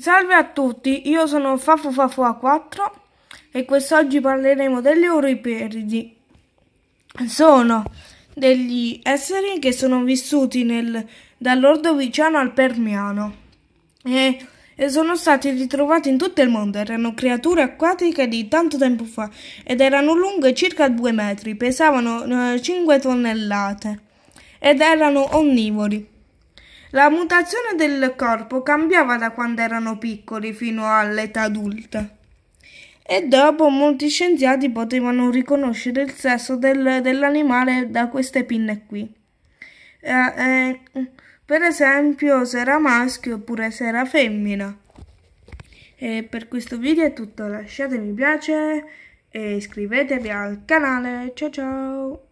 Salve a tutti, io sono Fafo Fafo 4 e quest'oggi parleremo degli oriperidi. Sono degli esseri che sono vissuti nel, dall'Ordoviciano al Permiano e, e sono stati ritrovati in tutto il mondo. Erano creature acquatiche di tanto tempo fa ed erano lunghe circa 2 metri, pesavano eh, 5 tonnellate ed erano onnivori. La mutazione del corpo cambiava da quando erano piccoli fino all'età adulta. E dopo molti scienziati potevano riconoscere il sesso del, dell'animale da queste pinne qui. Eh, eh, per esempio se era maschio oppure se era femmina. E per questo video è tutto, lasciate mi piace e iscrivetevi al canale, ciao ciao!